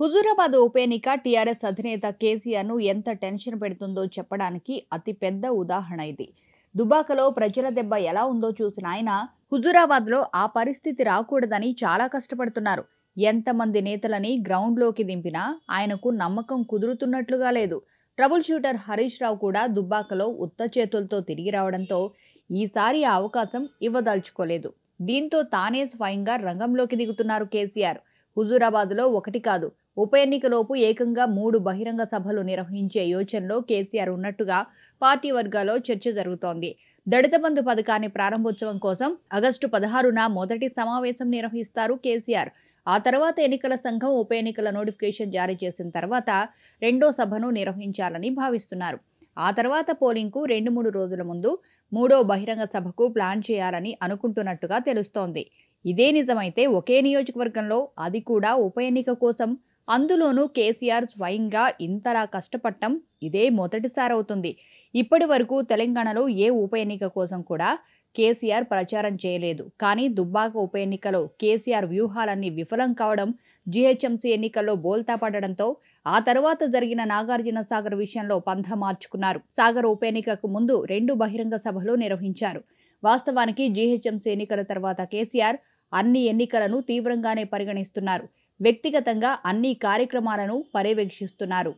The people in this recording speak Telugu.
హుజూరాబాద్ ఉప ఎన్నిక టీఆర్ఎస్ అధినేత కేసీఆర్ను ఎంత టెన్షన్ పెడుతుందో చెప్పడానికి అతి పెద్ద ఉదాహరణ ఇది దుబాకలో ప్రజల దెబ్బ ఎలా ఉందో చూసిన ఆయన హుజూరాబాద్లో ఆ పరిస్థితి రాకూడదని చాలా కష్టపడుతున్నారు ఎంతమంది నేతలని గ్రౌండ్లోకి దింపినా ఆయనకు నమ్మకం కుదురుతున్నట్లుగా లేదు ట్రబుల్ షూటర్ హరీష్ రావు కూడా దుబ్బాకలో ఉత్త చేతులతో తిరిగి రావడంతో ఈసారి ఆ అవకాశం ఇవ్వదలుచుకోలేదు దీంతో తానే స్వయంగా రంగంలోకి దిగుతున్నారు కేసీఆర్ హుజూరాబాద్లో ఒకటి కాదు ఉప ఎన్నికలోపు ఏకంగా మూడు బహిరంగ సభలు నిర్వహించే యోచనలో కేసీఆర్ ఉన్నట్టుగా పార్టీ వర్గాల్లో చర్చ జరుగుతోంది దళిత బంధు పథకాన్ని ప్రారంభోత్సవం కోసం ఆగస్టు పదహారున మొదటి సమావేశం నిర్వహిస్తారు కేసీఆర్ ఆ తర్వాత ఎన్నికల సంఘం ఉప ఎన్నికల నోటిఫికేషన్ జారీ చేసిన తర్వాత రెండో సభను నిర్వహించాలని భావిస్తున్నారు ఆ తర్వాత పోలింగ్కు రెండు మూడు రోజుల ముందు మూడో బహిరంగ సభకు ప్లాన్ చేయాలని అనుకుంటున్నట్టుగా తెలుస్తోంది ఇదే నిజమైతే ఒకే నియోజకవర్గంలో అది కూడా ఉప ఎన్నిక కోసం అందులోనూ కేసీఆర్ స్వయంగా ఇంతలా కష్టపడటం ఇదే మొదటిసారవుతుంది ఇప్పటి వరకు తెలంగాణలో ఏ ఉప ఎన్నిక కోసం కూడా కేసీఆర్ ప్రచారం చేయలేదు కానీ దుబ్బాక ఉప ఎన్నికలో కేసీఆర్ వ్యూహాలన్నీ విఫలం కావడం జీహెచ్ఎంసీ ఎన్నికల్లో బోల్తా పడడంతో ఆ తర్వాత జరిగిన నాగార్జున సాగర్ విషయంలో పంధ మార్చుకున్నారు సాగర్ ఉప ఎన్నికకు ముందు రెండు బహిరంగ సభలు నిర్వహించారు వాస్తవానికి జీహెచ్ఎంసీ ఎన్నికల తర్వాత కేసీఆర్ అన్ని ఎన్నికలను తీవ్రంగానే పరిగణిస్తున్నారు వ్యక్తిగతంగా అన్ని కార్యక్రమాలను పర్యవేక్షిస్తున్నారు